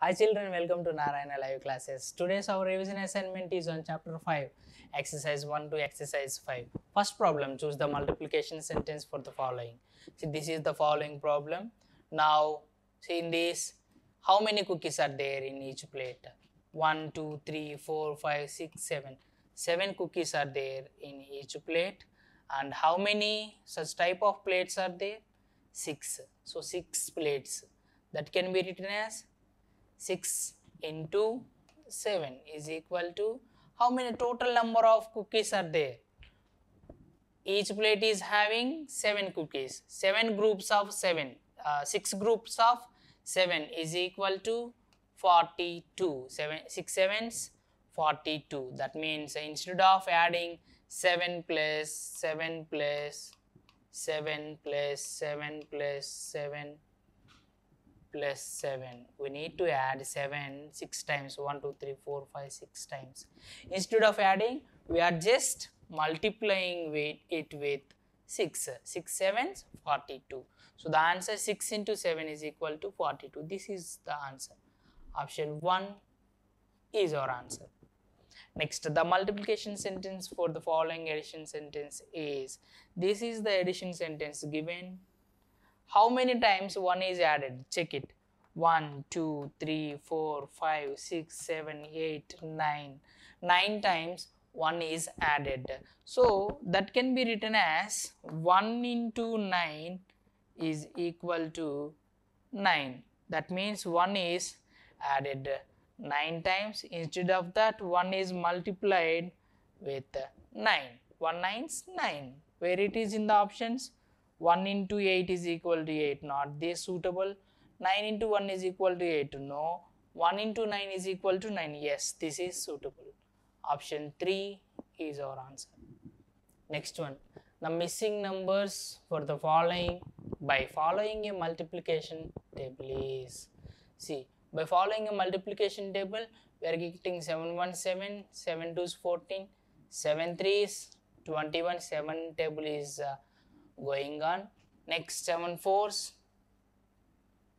Hi children, welcome to Narayana Live Classes. Today's our revision assignment is on chapter 5, exercise 1 to exercise 5. First problem, choose the multiplication sentence for the following. See, this is the following problem. Now, see in this, how many cookies are there in each plate? 1, 2, 3, 4, 5, 6, 7. 7 cookies are there in each plate. And how many such type of plates are there? 6. So, 6 plates. That can be written as 6 into 7 is equal to how many total number of cookies are there? Each plate is having 7 cookies, 7 groups of 7, uh, 6 groups of 7 is equal to 42, 7, 6 sevens 42. That means instead of adding 7 plus 7 plus 7 plus 7 plus 7 plus 7 we need to add 7 6 times 1 2 3 4 5 6 times instead of adding we are just multiplying with it with 6 6 sevens 42 so the answer 6 into 7 is equal to 42 this is the answer option 1 is our answer Next, the multiplication sentence for the following addition sentence is, this is the addition sentence given how many times 1 is added? Check it. 1, 2, 3, 4, 5, 6, 7, 8, 9. 9 times 1 is added. So that can be written as 1 into 9 is equal to 9. That means 1 is added 9 times. Instead of that 1 is multiplied with 9. 1 9 is 9. Where it is in the options? 1 into 8 is equal to 8 not they suitable 9 into 1 is equal to 8 no 1 into 9 is equal to 9 yes this is suitable option 3 is our answer next one the missing numbers for the following by following a multiplication table is see by following a multiplication table we are getting 717 7 2 is 14 7 3 is 21 7 table is uh, going on. Next 7 fours,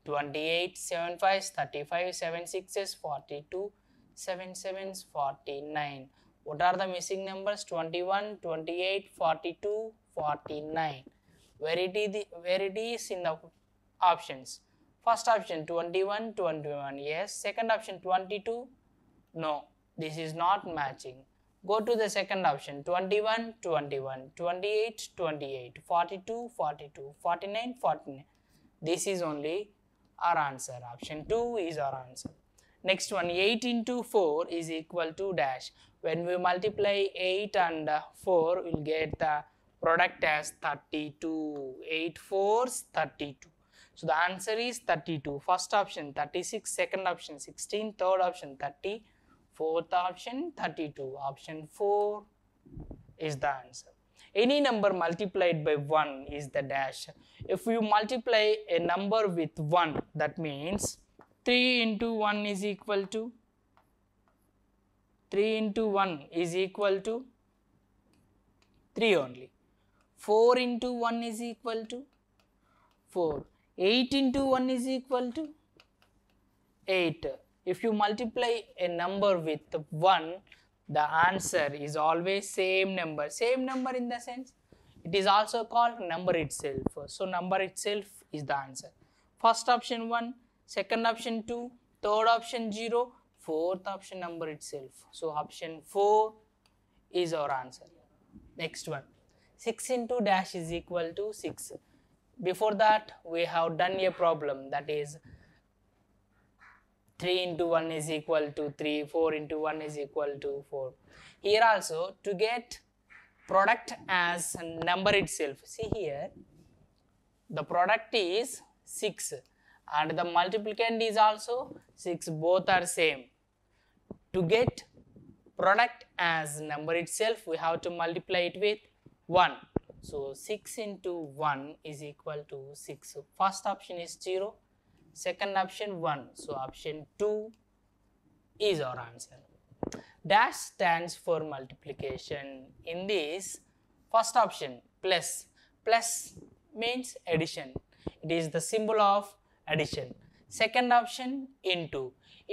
28, 7 fives, 35, 7 sixes, 42, 7 sevens, 49. What are the missing numbers? 21, 28, 42, 49. Where it is, where it is in the options? First option 21, 21, yes. Second option 22, no. This is not matching. Go to the second option 21, 21, 28, 28, 42, 42, 49, 49. This is only our answer. Option 2 is our answer. Next one 8 into 4 is equal to dash. When we multiply 8 and 4, we'll get the product as 32. 8 4s 32. So the answer is 32. First option 36, second option 16, third option 30. Fourth option 32. Option 4 is the answer. Any number multiplied by 1 is the dash. If you multiply a number with 1 that means 3 into 1 is equal to 3 into 1 is equal to 3 only. 4 into 1 is equal to 4. 8 into 1 is equal to 8 if you multiply a number with 1 the answer is always same number same number in the sense it is also called number itself so number itself is the answer first option 1 second option 2 third option 0 fourth option number itself so option 4 is our answer next one 6 into dash is equal to 6 before that we have done a problem that is 3 into 1 is equal to 3, 4 into 1 is equal to 4. Here also to get product as number itself, see here the product is 6 and the multiplicand is also 6, both are same. To get product as number itself, we have to multiply it with 1. So 6 into 1 is equal to 6. first option is 0, second option 1. So option 2 is our answer. Dash stands for multiplication. In this first option plus. means addition. It is the symbol of addition. Second option into.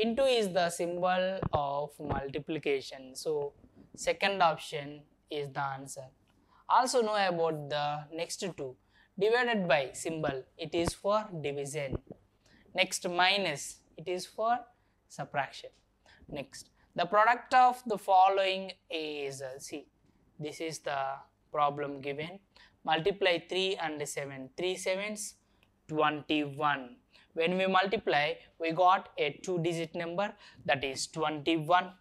Into is the symbol of multiplication. So second option is the answer. Also know about the next two divided by symbol. It is for division. Next minus, it is for subtraction. Next, the product of the following is, uh, see, this is the problem given. Multiply 3 and 7, 3 sevens, 21. When we multiply, we got a two digit number that is 21.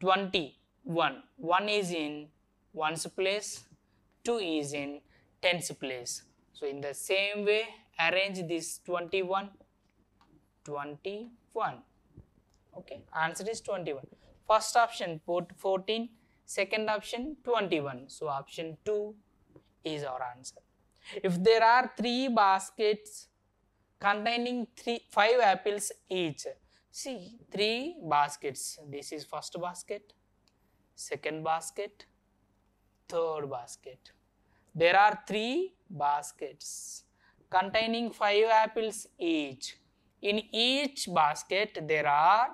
21, 1 is in 1's place, 2 is in 10's place. So in the same way, arrange this 21 21 okay answer is 21 first option port 14 second option 21 so option 2 is our answer if there are three baskets containing three five apples each see three baskets this is first basket second basket third basket there are three baskets containing five apples each in each basket there are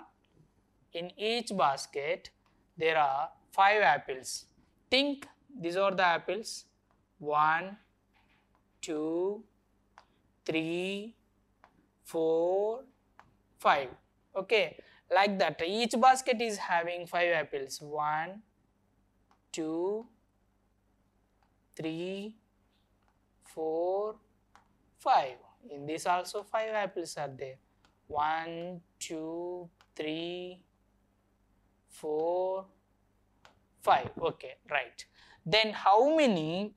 in each basket there are five apples think these are the apples One, two, three, four, five. okay like that each basket is having five apples One, two, three, four, five in this also 5 apples are there 1 2 3 4 5 okay right then how many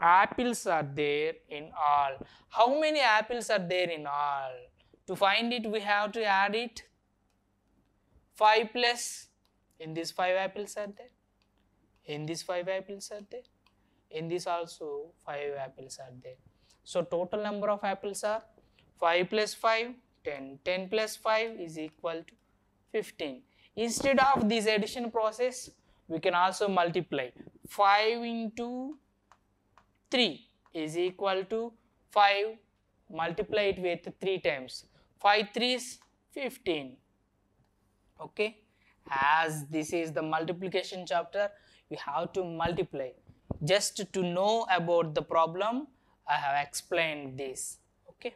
apples are there in all how many apples are there in all to find it we have to add it 5 plus in this 5 apples are there in this 5 apples are there in this also 5 apples are there so total number of apples are 5 plus 5, 10. 10 plus 5 is equal to 15. Instead of this addition process, we can also multiply 5 into 3 is equal to 5 multiply it with 3 times 5 3 is 15 okay as this is the multiplication chapter you have to multiply just to know about the problem I have explained this okay.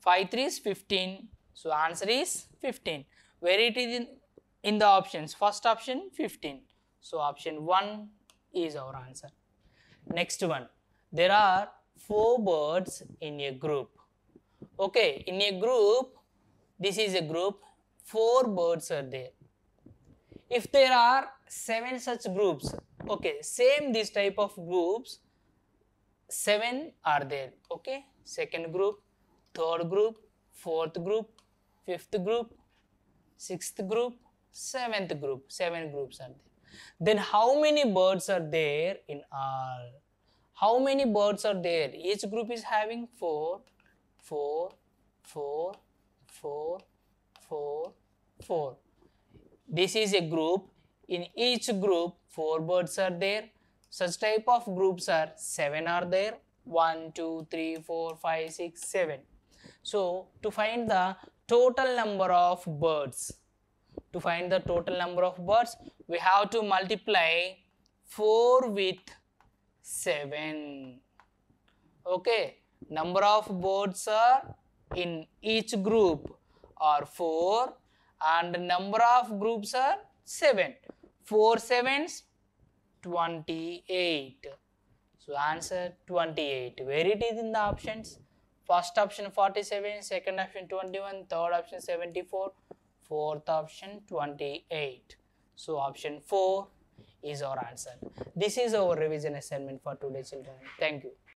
5 3 is 15 so answer is 15 where it is in, in the options first option 15 so option 1 is our answer. Next one there are four birds in a group okay in a group this is a group four birds are there if there are seven such groups okay same this type of groups 7 are there okay second group third group fourth group fifth group sixth group seventh group seven groups are there then how many birds are there in all how many birds are there each group is having four four four four four four this is a group in each group four birds are there such type of groups are 7 are there 1, 2, 3, 4, 5, 6, 7. So to find the total number of birds, to find the total number of birds, we have to multiply 4 with 7. Okay, number of birds are in each group are 4 and number of groups are 7. 4 sevens 28. So answer 28. Where it is in the options? First option 47, second option 21, third option 74, fourth option 28. So option 4 is our answer. This is our revision assignment for today children. Thank you.